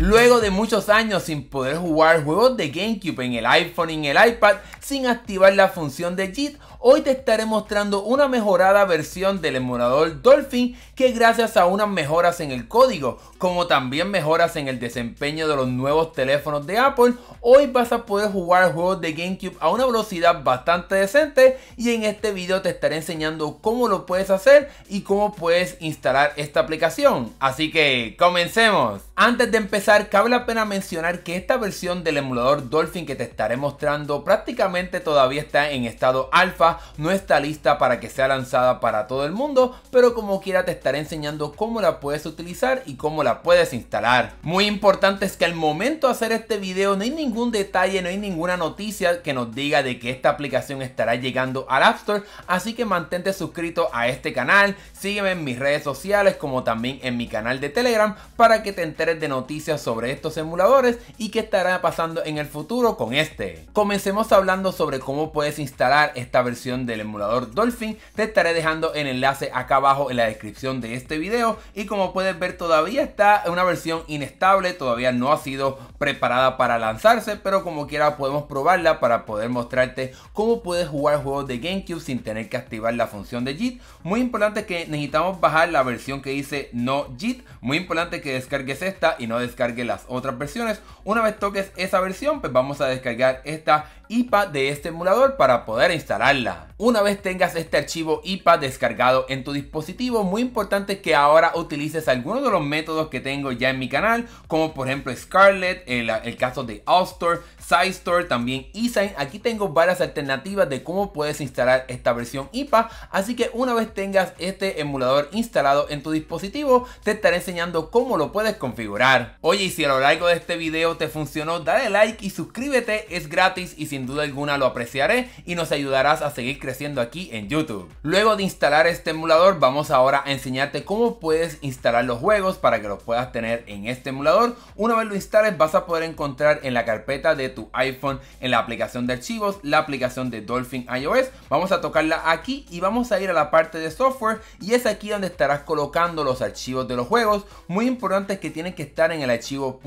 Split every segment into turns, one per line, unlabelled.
Luego de muchos años sin poder jugar juegos de GameCube en el iPhone y en el iPad sin activar la función de JIT, hoy te estaré mostrando una mejorada versión del emulador Dolphin que gracias a unas mejoras en el código, como también mejoras en el desempeño de los nuevos teléfonos de Apple, hoy vas a poder jugar juegos de GameCube a una velocidad bastante decente y en este video te estaré enseñando cómo lo puedes hacer y cómo puedes instalar esta aplicación. Así que comencemos. Antes de empezar cabe la pena mencionar que esta versión del emulador Dolphin que te estaré mostrando prácticamente todavía está en estado alfa, no está lista para que sea lanzada para todo el mundo, pero como quiera te estaré enseñando cómo la puedes utilizar y cómo la puedes instalar. Muy importante es que al momento de hacer este video no hay ningún detalle, no hay ninguna noticia que nos diga de que esta aplicación estará llegando al App Store, así que mantente suscrito a este canal, sígueme en mis redes sociales como también en mi canal de Telegram para que te enteres de noticias sobre estos emuladores y qué estará pasando en el futuro con este. Comencemos hablando sobre cómo puedes instalar esta versión del emulador Dolphin, te estaré dejando el enlace acá abajo en la descripción de este video y como puedes ver todavía está en una versión inestable, todavía no ha sido preparada para lanzarse, pero como quiera podemos probarla para poder mostrarte cómo puedes jugar juegos de GameCube sin tener que activar la función de JIT. Muy importante que necesitamos bajar la versión que dice no JIT, muy importante que descargues esta y no descargues que las otras versiones. Una vez toques esa versión, pues vamos a descargar esta IPA de este emulador para poder instalarla. Una vez tengas este archivo IPA descargado en tu dispositivo, muy importante que ahora utilices algunos de los métodos que tengo ya en mi canal, como por ejemplo Scarlet, el, el caso de Allstore, SideStore, también eSign. Aquí tengo varias alternativas de cómo puedes instalar esta versión IPA, así que una vez tengas este emulador instalado en tu dispositivo, te estaré enseñando cómo lo puedes configurar. Oye, y si a lo largo de este video te funcionó, dale like y suscríbete, es gratis y si sin duda alguna lo apreciaré y nos ayudarás a seguir creciendo aquí en YouTube. Luego de instalar este emulador vamos ahora a enseñarte cómo puedes instalar los juegos para que los puedas tener en este emulador. Una vez lo instales vas a poder encontrar en la carpeta de tu iPhone, en la aplicación de archivos, la aplicación de Dolphin iOS. Vamos a tocarla aquí y vamos a ir a la parte de software y es aquí donde estarás colocando los archivos de los juegos. Muy importante es que tienen que estar en el archivo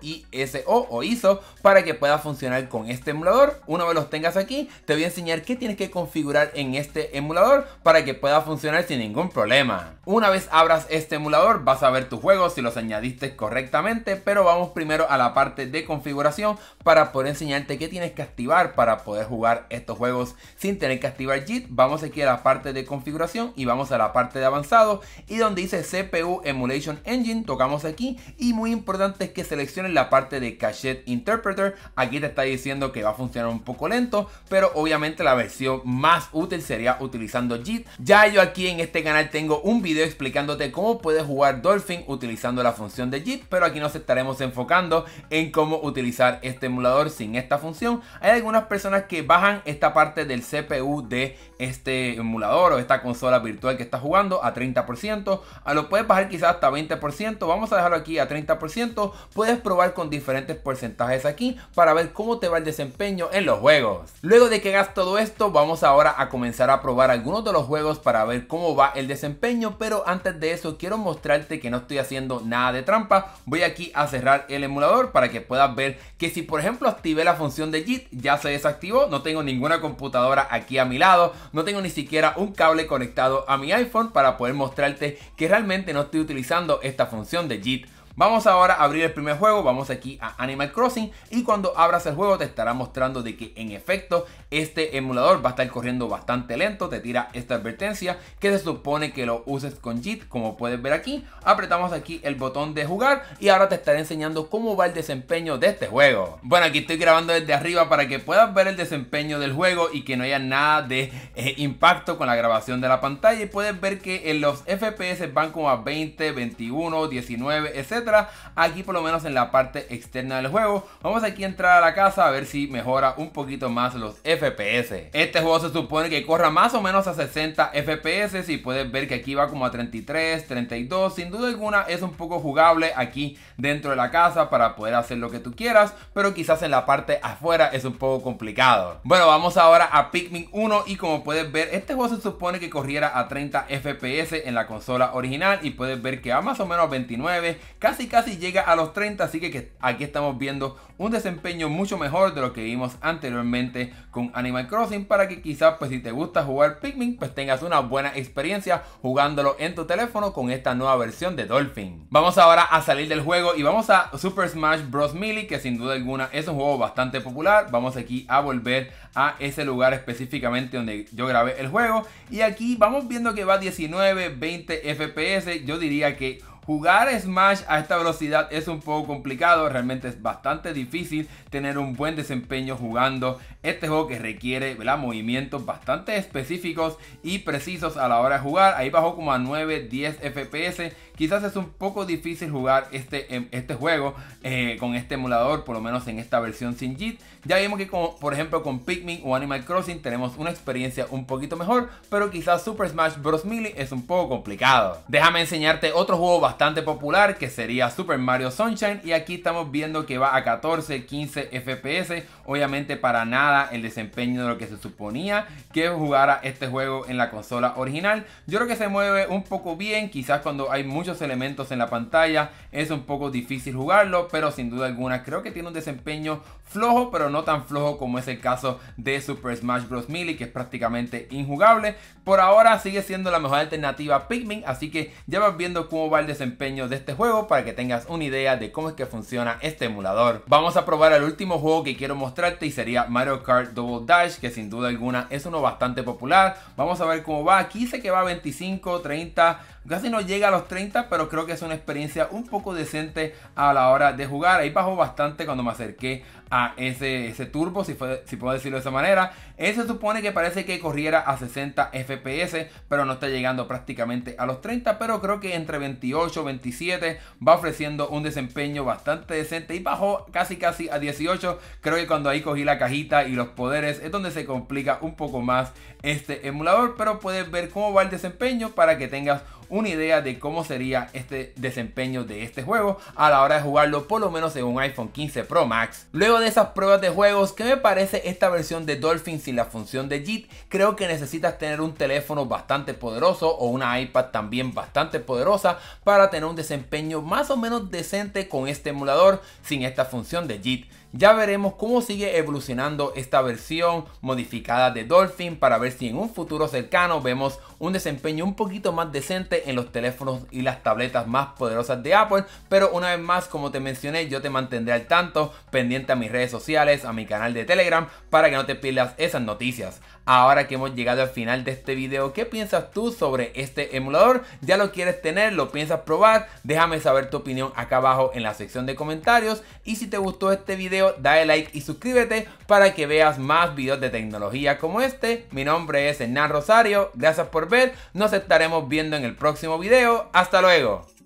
.iso o ISO para que pueda funcionar con este emulador una vez los tengas aquí, te voy a enseñar qué tienes que configurar en este emulador para que pueda funcionar sin ningún problema. Una vez abras este emulador, vas a ver tus juegos si los añadiste correctamente, pero vamos primero a la parte de configuración para poder enseñarte qué tienes que activar para poder jugar estos juegos sin tener que activar JIT. Vamos aquí a la parte de configuración y vamos a la parte de avanzado y donde dice CPU Emulation Engine, tocamos aquí y muy importante es que selecciones la parte de Cachet Interpreter. Aquí te está diciendo que va a funcionar un poco lento, pero obviamente la versión más útil sería utilizando JIT. Ya yo aquí en este canal tengo un video explicándote cómo puedes jugar Dolphin utilizando la función de JIT, pero aquí nos estaremos enfocando en cómo utilizar este emulador sin esta función. Hay algunas personas que bajan esta parte del CPU de este emulador o esta consola virtual que está jugando a 30%, a lo puedes bajar quizás hasta 20%, vamos a dejarlo aquí a 30%, puedes probar con diferentes porcentajes aquí para ver cómo te va el desempeño los juegos. Luego de que hagas todo esto, vamos ahora a comenzar a probar algunos de los juegos para ver cómo va el desempeño, pero antes de eso quiero mostrarte que no estoy haciendo nada de trampa. Voy aquí a cerrar el emulador para que puedas ver que si por ejemplo activé la función de JIT, ya se desactivó, no tengo ninguna computadora aquí a mi lado, no tengo ni siquiera un cable conectado a mi iPhone para poder mostrarte que realmente no estoy utilizando esta función de JIT. Vamos ahora a abrir el primer juego, vamos aquí a Animal Crossing y cuando abras el juego te estará mostrando de que en efecto este emulador va a estar corriendo bastante lento, te tira esta advertencia que se supone que lo uses con JIT como puedes ver aquí. Apretamos aquí el botón de jugar y ahora te estaré enseñando cómo va el desempeño de este juego. Bueno, aquí estoy grabando desde arriba para que puedas ver el desempeño del juego y que no haya nada de eh, impacto con la grabación de la pantalla y puedes ver que en los FPS van como a 20, 21, 19, etc Aquí por lo menos en la parte externa del juego. Vamos aquí a entrar a la casa a ver si mejora un poquito más los FPS. Este juego se supone que corra más o menos a 60 FPS y puedes ver que aquí va como a 33, 32. Sin duda alguna es un poco jugable aquí dentro de la casa para poder hacer lo que tú quieras, pero quizás en la parte afuera es un poco complicado. Bueno, vamos ahora a Pikmin 1 y como puedes ver, este juego se supone que corriera a 30 FPS en la consola original y puedes ver que va más o menos a 29, casi casi casi llega a los 30, así que, aquí estamos viendo un desempeño mucho mejor de lo que vimos anteriormente con Animal Crossing para que quizás pues si te gusta jugar Pikmin pues tengas una buena experiencia jugándolo en tu teléfono con esta nueva versión de Dolphin. Vamos ahora a salir del juego y vamos a Super Smash Bros. Melee que sin duda alguna es un juego bastante popular. Vamos aquí a volver a ese lugar específicamente donde yo grabé el juego y aquí vamos viendo que va 19, 20 FPS. Yo diría que Jugar Smash a esta velocidad es un poco complicado, realmente es bastante difícil tener un buen desempeño jugando este juego que requiere movimientos bastante específicos y precisos a la hora de jugar. Ahí bajó como a 9, 10 FPS. Quizás es un poco difícil jugar este, em, este juego eh, con este emulador, por lo menos en esta versión sin JIT. Ya vimos que por ejemplo con Pikmin o Animal Crossing tenemos una experiencia un poquito mejor, pero quizás Super Smash Bros. Melee es un poco complicado. Déjame enseñarte otro juego bastante popular que sería Super Mario Sunshine y aquí estamos viendo que va a 14, 15 FPS, obviamente para nada el desempeño de lo que se suponía que jugara este juego en la consola original. Yo creo que se mueve un poco bien, quizás cuando hay muchos elementos en la pantalla es un poco difícil jugarlo, pero sin duda alguna creo que tiene un desempeño flojo, pero no tan flojo como es el caso de Super Smash Bros. Melee, que es prácticamente injugable. Por ahora sigue siendo la mejor alternativa a Pikmin, así que ya vas viendo cómo va el desempeño empeño de este juego para que tengas una idea de cómo es que funciona este emulador. Vamos a probar el último juego que quiero mostrarte y sería Mario Kart Double Dash, que sin duda alguna es uno bastante popular. Vamos a ver cómo va. Aquí sé que va a 25, 30, casi no llega a los 30, pero creo que es una experiencia un poco decente a la hora de jugar. Ahí bajó bastante cuando me acerqué a ese, ese turbo, si, si puedo decirlo de esa manera. Ese supone que parece que corriera a 60 FPS, pero no está llegando prácticamente a los 30, pero creo que entre 28 y 27 va ofreciendo un desempeño bastante decente y bajó casi casi a 18. Creo que cuando ahí cogí la cajita y los poderes es donde se complica un poco más este emulador, pero puedes ver cómo va el desempeño para que tengas una idea de cómo sería este desempeño de este juego a la hora de jugarlo por lo menos en un iPhone 15 Pro Max. Luego de esas pruebas de juegos, ¿qué me parece esta versión de Dolphin sin la función de JIT? Creo que necesitas tener un teléfono bastante poderoso o una iPad también bastante poderosa para tener un desempeño más o menos decente con este emulador sin esta función de JIT. Ya veremos cómo sigue evolucionando esta versión modificada de Dolphin para ver si en un futuro cercano vemos un desempeño un poquito más decente en los teléfonos y las tabletas más poderosas de Apple. Pero una vez más, como te mencioné, yo te mantendré al tanto, pendiente a mis redes sociales, a mi canal de Telegram, para que no te pierdas esas noticias. Ahora que hemos llegado al final de este video, ¿qué piensas tú sobre este emulador? ¿Ya lo quieres tener? ¿Lo piensas probar? Déjame saber tu opinión acá abajo en la sección de comentarios. Y si te gustó este video, dale like y suscríbete para que veas más videos de tecnología como este. Mi nombre es Hernán Rosario, gracias por ver, nos estaremos viendo en el próximo video, hasta luego.